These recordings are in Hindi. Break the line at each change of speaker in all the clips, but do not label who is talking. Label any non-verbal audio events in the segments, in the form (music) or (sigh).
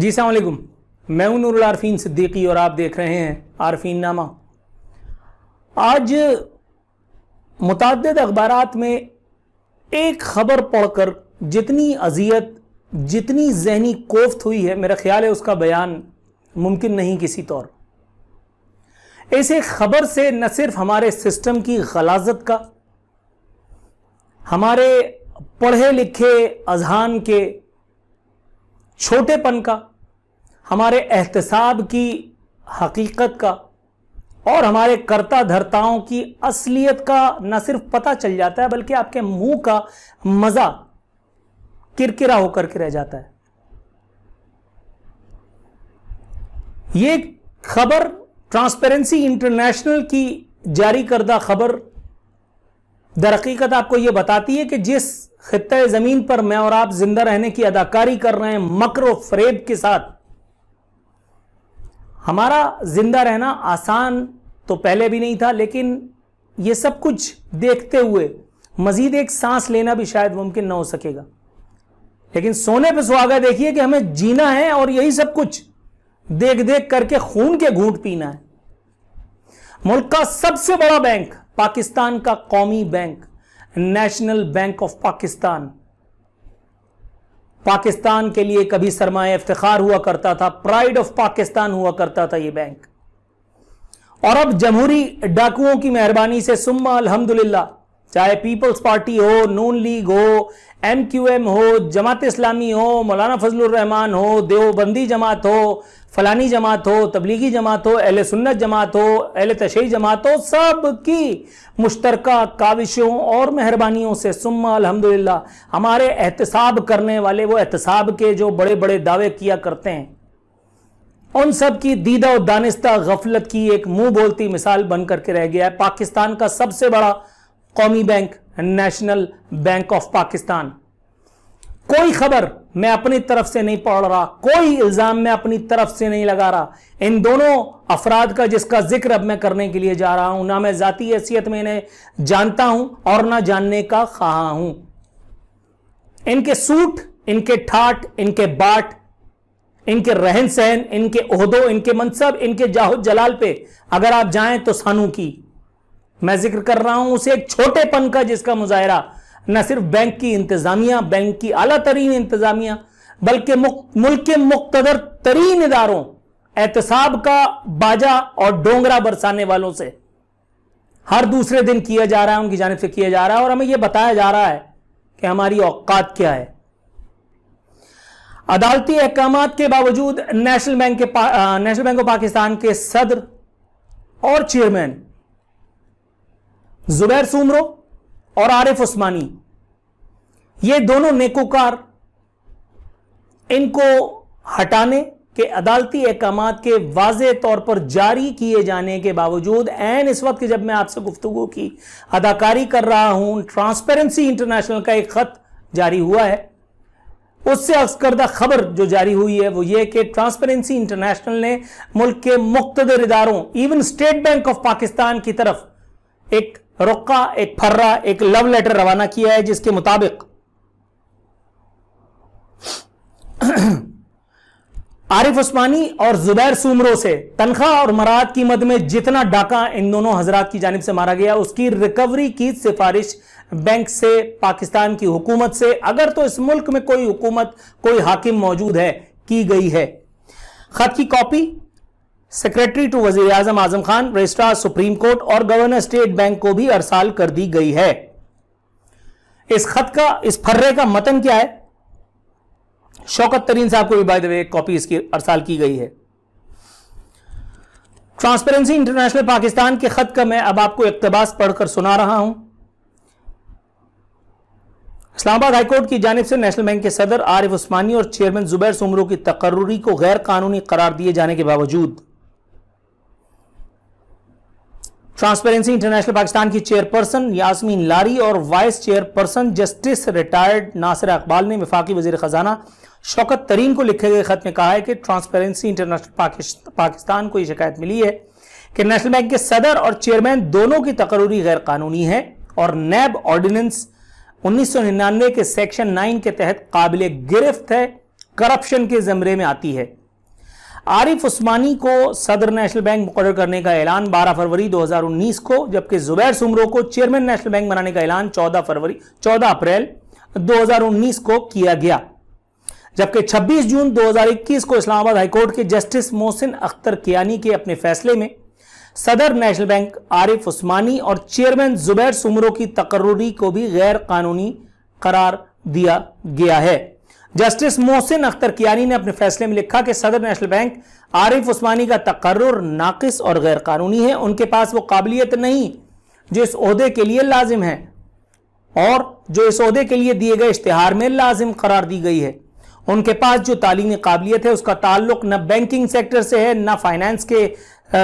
जी सलामकुम मैं हूं नूरुल आरफीन सिद्दीकी और आप देख रहे हैं आरफीन नामा आज मुतद अखबार में एक खबर पढ़कर जितनी अजियत जितनी जहनी कोफ्त हुई है मेरा ख्याल है उसका बयान मुमकिन नहीं किसी तौर ऐसे खबर से न सिर्फ हमारे सिस्टम की गलाजत का हमारे पढ़े लिखे अजहान के छोटेपन का हमारे एहतसाब की हकीकत का और हमारे कर्ता धर्ताओं की असलियत का न सिर्फ पता चल जाता है बल्कि आपके मुंह का मजा किरकिरा होकर के रह जाता है ये खबर ट्रांसपेरेंसी इंटरनेशनल की जारी करदा खबर दरकीकत आपको यह बताती है कि जिस खत्े ज़मीन पर मैं और आप जिंदा रहने की अदाकारी कर रहे हैं मकर व फरेब के साथ हमारा जिंदा रहना आसान तो पहले भी नहीं था लेकिन ये सब कुछ देखते हुए मजीद एक सांस लेना भी शायद मुमकिन ना हो सकेगा लेकिन सोने पे सुहागा देखिए कि हमें जीना है और यही सब कुछ देख देख करके खून के घूट पीना है मुल्क का सबसे बड़ा बैंक पाकिस्तान का कौमी bank national bank of Pakistan Pakistan के लिए कभी सरमाया इफ्तार हुआ करता था प्राइड ऑफ पाकिस्तान हुआ करता था यह बैंक और अब जमहूरी डाकुओं की मेहरबानी से सुम्मा अलहमदुल्ला चाहे पीपल्स पार्टी हो नून लीग हो एमक्यूएम हो जमात इस्लामी हो मौलाना फजलुर रहमान हो देवबंदी जमात हो फलानी जमात हो तबलीगी जमात हो अहल सुन्नत जमात हो अहल तशरी जमात हो सब की मुश्तर काविशों और मेहरबानियों से सुम्मा अलहमदिल्ला हमारे एहतसाब करने वाले वो एहतसाब के जो बड़े बड़े दावे किया करते हैं उन सब की दीदा और दानिस्ता गफलत की एक मुंह बोलती मिसाल बन करके रह गया है पाकिस्तान का सबसे बड़ा कौमी bank national bank of Pakistan कोई खबर मैं अपनी तरफ से नहीं पढ़ रहा कोई इल्जाम मैं अपनी तरफ से नहीं लगा रहा इन दोनों अफराद का जिसका जिक्र अब मैं करने के लिए जा रहा हूं ना मैं जाती हैसियत में इन्हें जानता हूं और ना जानने का खहा हूं इनके सूट इनके ठाट इनके बाट इनके रहन सहन इनके उहदों इनके मनसब इनके जाहो जलाल पे अगर आप जाएं तो सानू की मैं जिक्र कर रहा हूं उसे एक छोटेपन का जिसका मुजाहरा न सिर्फ बैंक की इंतजामिया बैंक की अला तरीन इंतजामिया बल्कि मुल्क के मुख्तर तरीन इदारों एहतसाब का बाजा और डोंगरा बरसाने वालों से हर दूसरे दिन किया जा रहा है उनकी जानब से किया जा रहा है और हमें यह बताया जा रहा है कि हमारी औकात क्या है अदालती अहकाम के बावजूद नेशनल बैंक के नेशनल बैंक ऑफ पाकिस्तान के सदर और चेयरमैन जुबैर सुमरो और आरिफ उस्मानी ये दोनों नेकोकार इनको हटाने के अदालती अहकाम के वाज तौर पर जारी किए जाने के बावजूद एन इस वक्त जब मैं आपसे गुफ्तु की अदाकारी कर रहा हूं ट्रांसपेरेंसी इंटरनेशनल का एक खत जारी हुआ है उससे अक्सकर्दा खबर जो जारी हुई है वो ये कि ट्रांसपेरेंसी इंटरनेशनल ने मुल्क के मुख्तर इदारों even state bank of Pakistan की तरफ एक रुक्का एक फर्रा एक लव लेटर रवाना किया है जिसके मुताबिक (clears throat) आरिफ उस्मानी और जुबैर सुमरों से तनख्वाह और मराहत की मद में जितना डाका इन दोनों हजरात की जानब से मारा गया उसकी रिकवरी की सिफारिश बैंक से पाकिस्तान की हुकूमत से अगर तो इस मुल्क में कोई हुकूमत कोई हाकिम मौजूद है की गई है खत की कॉपी सेक्रेटरी टू वजीर आजम Azam Khan registrar supreme court और गवर्नर स्टेट बैंक को भी अरसाल कर दी गई है इस खत का इस फर्रे का मतन क्या है शौकत तरीन साहब को भी बाय द वे कॉपी इसकी अरसाल की गई है ट्रांसपेरेंसी इंटरनेशनल पाकिस्तान के खत का मैं अब आपको इकतबास पढ़कर सुना रहा हूं इस्लामाबाद हाईकोर्ट की जानब से नेशनल बैंक के सदर आरिफ उस्मानी और चेयरमैन जुबैर सुमरों की तकर्री को गैर कानूनी करार दिए जाने के बावजूद ट्रांसपेरेंसी इंटरनेशनल पाकिस्तान की चेयरपर्सन यासमीन लारी और vice chairperson justice retired Nasir Iqbal ने विफाकी वजीर खजाना शौकत तरीन को लिखे गए खत में कहा है कि ट्रांसपेरेंसी इंटरनेशनल पाकिस्तान को यह शिकायत मिली है कि नेशनल बैंक के सदर और चेयरमैन दोनों की तकरूरी कानूनी है और नैब ऑर्डिनेंस उन्नीस के सेक्शन नाइन के तहत काबिल गिरफ्त है करप्शन के जमरे में आती है आरिफ उस्मानी को सदर नेशनल बैंक मुकर करने का ऐलान 12 फरवरी 2019 को जबकि जुबैर सुमरो को चेयरमैन नेशनल बैंक बनाने का ऐलान 14 फरवरी 14 अप्रैल 2019 को किया गया जबकि 26 जून 2021 को इस्लामाबाद हाईकोर्ट के जस्टिस मोहसिन अख्तर कियानी के अपने फैसले में सदर नेशनल बैंक आरिफ उस्मानी और चेयरमैन जुबैर सुमरो की तकर्री को भी गैर कानूनी करार दिया गया है जस्टिस मोहसिन अख्तर कियानी ने अपने फैसले में लिखा कि सदर नेशनल बैंक आरिफ उस्मानी का तकर्र नाकिस और गैर कानूनी है उनके पास वो काबिलियत नहीं जो इस अहदे के लिए लाजिम है और जो इस अहदे के लिए दिए गए इश्तहार में लाजिम करार दी गई है उनके पास जो तालीमी काबिलियत है उसका ताल्लुक न बैंकिंग सेक्टर से है न फाइनेंस के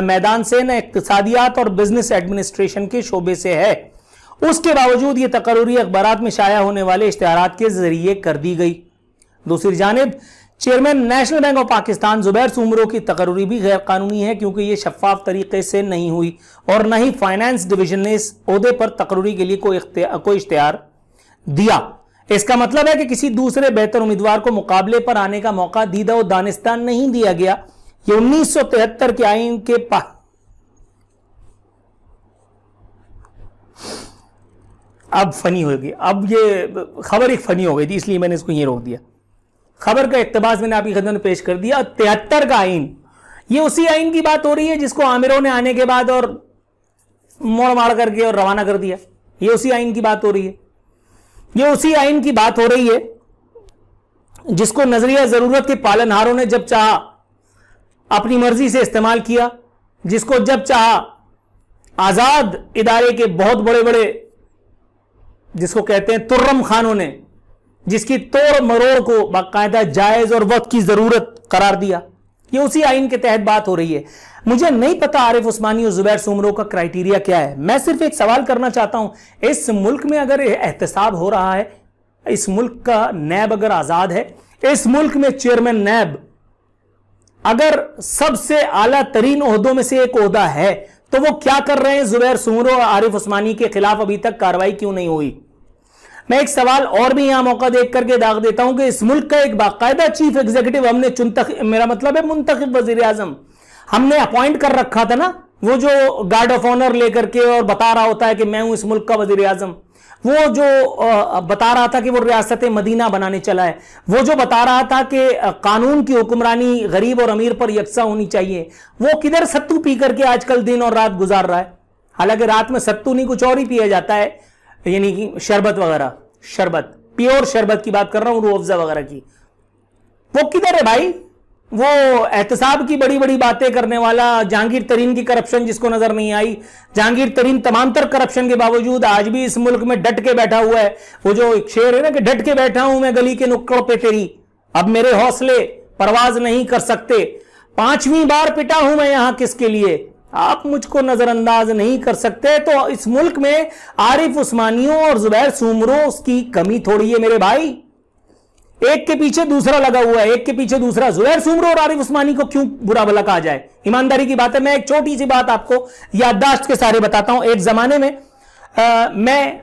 मैदान से न इकतियात और बिजनेस एडमिनिस्ट्रेशन के शोबे से है उसके बावजूद ये तकरूरी अखबार में शाया होने वाले इश्तहार के जरिए कर दी गई दूसरी जानब chairman national bank of Pakistan Zubair Soomro की तकरूरी भी गैर कानूनी है क्योंकि ये शफाफ तरीके से नहीं हुई और न ही फाइनेंस डिवीजन ने इस अहदे पर तकरूरी के लिए कोई कोई इश्तहार दिया इसका मतलब है कि किसी दूसरे बेहतर उम्मीदवार को मुकाबले पर आने का मौका दीदा और दानिस्तान नहीं दिया गया ये उन्नीस सौ तिहत्तर के आइन के पा अब फनी हो गई अब ये खबर एक फनी हो गई थी इसलिए मैंने इसको ये रोक दिया खबर का इकतबाज मैंने आपकी खदमत में पेश कर दिया तिहत्तर का आइन ये उसी आइन की बात हो रही है जिसको आमिरों ने आने के बाद और मोड़ माड़ करके और रवाना कर दिया ये उसी आइन की बात हो रही है ये उसी आइन की बात हो रही है जिसको नजरिया जरूरत के पालनहारों ने जब चाह अपनी मर्जी से इस्तेमाल किया जिसको जब चाह आजाद इदारे के बहुत बड़े बड़े जिसको कहते हैं तुर्रम खानों ने जिसकी तोड़ मरोड़ को बाकायदा जायज और वक्त की जरूरत करार दिया ये उसी आइन के तहत बात हो रही है मुझे नहीं पता आरिफ उस्मानी और जुबैर सुमरों का क्राइटेरिया क्या है मैं सिर्फ एक सवाल करना चाहता हूं इस मुल्क में अगर एहतसाब हो रहा है इस मुल्क का नैब अगर आजाद है इस मुल्क में चेयरमैन नैब अगर सबसे आला तरीन उहदों में से एक उहदा है तो वो क्या कर रहे हैं जुबैर सुमरों और आरिफ उस्मानी के खिलाफ अभी तक कार्रवाई क्यों नहीं हुई मैं एक सवाल और भी यहां मौका देख करके दाग देता हूं कि इस मुल्क का एक बाकायदा चीफ एग्जीक्यूटिव हमने चुनतख मेरा मतलब है मुंतखब वजीर आजम हमने अपॉइंट कर रखा था ना वो जो गार्ड ऑफ ऑनर लेकर के और बता रहा होता है कि मैं हूं इस मुल्क का वजीर आजम वो जो बता रहा था कि वो रियासत मदीना बनाने चला है वो जो बता रहा था कि कानून की हुक्मरानी गरीब और अमीर पर यकसा होनी चाहिए वो किधर सत्तू पी करके आजकल दिन और रात गुजार रहा है हालांकि रात में सत्तू नहीं कुछ और ही पिया जाता है यानी कि शरबत वगैरह शरबत प्योर शरबत की बात कर रहा हूं रू अफजा वगैरह की वो किधर है भाई वो एहतसाब की बड़ी बड़ी बातें करने वाला जहांगीर तरीन की करप्शन जिसको नजर नहीं आई जहांगीर तरीन तमाम तर करप्शन के बावजूद आज भी इस मुल्क में डट के बैठा हुआ है वो जो एक शेर है ना कि डट के बैठा हूं मैं गली के नुक्कड़ पे तेरी अब मेरे हौसले परवाज नहीं कर सकते पांचवी बार पिटा हूं मैं यहां किसके लिए आप मुझको नजरअंदाज नहीं कर सकते तो इस मुल्क में आरिफ उस्मानियों और जुबैर सूमरों की कमी थोड़ी है मेरे भाई एक के पीछे दूसरा लगा हुआ है एक के पीछे दूसरा जुबैर सूमरों और आरिफ उस्मानी को क्यों बुरा भला कहा जाए ईमानदारी की बात है मैं एक छोटी सी बात आपको याददाश्त के सहारे बताता हूं एक जमाने में आ, मैं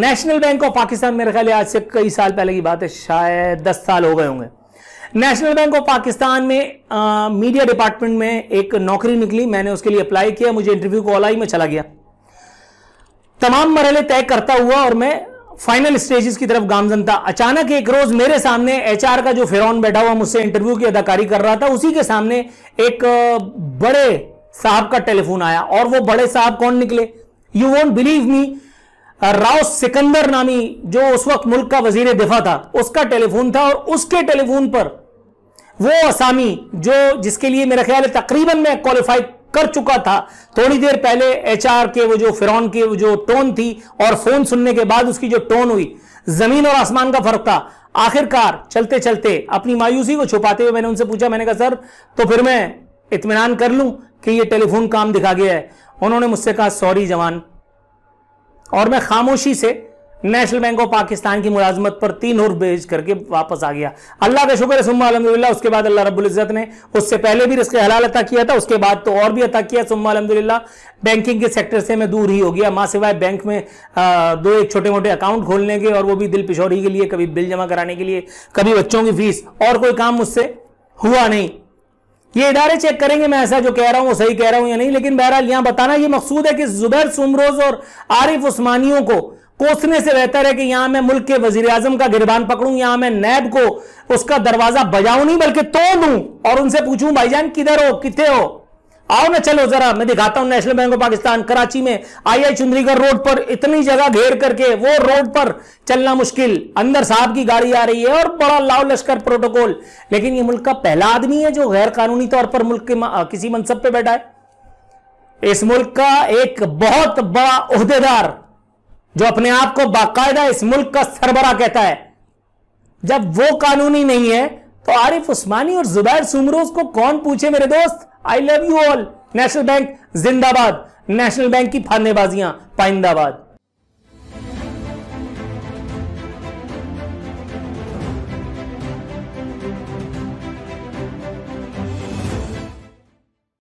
नेशनल बैंक ऑफ पाकिस्तान मेरे ख्याल आज से कई साल पहले की बात है शायद दस साल हो गए होंगे नेशनल बैंक ऑफ पाकिस्तान में आ, मीडिया डिपार्टमेंट में एक नौकरी निकली मैंने उसके लिए अप्लाई किया मुझे इंटरव्यू कॉल आई मैं चला गया तमाम मरहले तय करता हुआ और मैं फाइनल स्टेजेस की तरफ गामजन था अचानक एक रोज मेरे सामने एचआर का जो फिरौन बैठा हुआ मुझसे इंटरव्यू की अदाकारी कर रहा था उसी के सामने एक बड़े साहब का टेलीफोन आया और वो बड़े साहब कौन निकले you won't believe me Rao Sikandar नामी जो उस वक्त मुल्क का वजीर दिफा था उसका टेलीफोन था और उसके टेलीफोन पर वो असामी जो जिसके लिए मेरा ख्याल है तकरीबन मैं क्वालिफाई कर चुका था थोड़ी देर पहले एचआर के वो जो फिरौन की जो टोन थी और फोन सुनने के बाद उसकी जो टोन हुई जमीन और आसमान का फर्क था आखिरकार चलते चलते अपनी मायूसी को छुपाते हुए मैंने उनसे पूछा मैंने कहा सर तो फिर मैं इतमान कर लूं कि ये टेलीफोन काम दिखा गया है उन्होंने मुझसे कहा सॉरी जवान और मैं खामोशी से नेशनल बैंक ऑफ पाकिस्तान की मुलाजमत पर तीन और भेज करके वापस आ गया अल्लाह का शुक्र है उसके बाद अल्लाह रब्बुल इज्जत ने उससे पहले भी रिस्क हलाल अता किया था उसके बाद तो और भी अता किया सुम्मा अलहमदिल्ला बैंकिंग के सेक्टर से मैं दूर ही हो गया माँ सिवाय बैंक में आ, दो एक छोटे मोटे अकाउंट खोलने के और वो भी दिल पिशोरी के लिए कभी बिल जमा कराने के लिए कभी बच्चों की फीस और कोई काम मुझसे हुआ नहीं ये इदारे चेक करेंगे मैं ऐसा जो कह रहा हूँ वो सही कह रहा हूँ या नहीं लेकिन बहरहाल यहाँ बताना ये मकसूद है कि जुबैर सुमरोज और आरिफ उस्मानियों को कोसने से बेहतर है कि यहां मैं मुल्क के वजीर आजम का गिरबान पकड़ूं यहां मैं नैब को उसका दरवाजा बजाऊ नहीं बल्कि तोड़ और उनसे पूछूं भाईजान किधर हो कितने हो आओ ना चलो जरा मैं दिखाता हूं national bank of Pakistan Karachi में आई आई चुंदरीगढ़ रोड पर इतनी जगह घेर करके वो रोड पर चलना मुश्किल अंदर साहब की गाड़ी आ रही है और बड़ा लाव लश्कर प्रोटोकॉल लेकिन ये मुल्क का पहला आदमी है जो गैर कानूनी तौर पर मुल्क के किसी मनसब पे बैठा है इस मुल्क का एक बहुत बड़ा उहदेदार जो अपने आप को बाकायदा इस मुल्क का सरबरा कहता है जब वो कानूनी नहीं है तो आरिफ उस्मानी और जुबैर सुमरूज को कौन पूछे मेरे दोस्त I love you all national bank जिंदाबाद नेशनल बैंक की फानेबाजियां पाइंदाबाद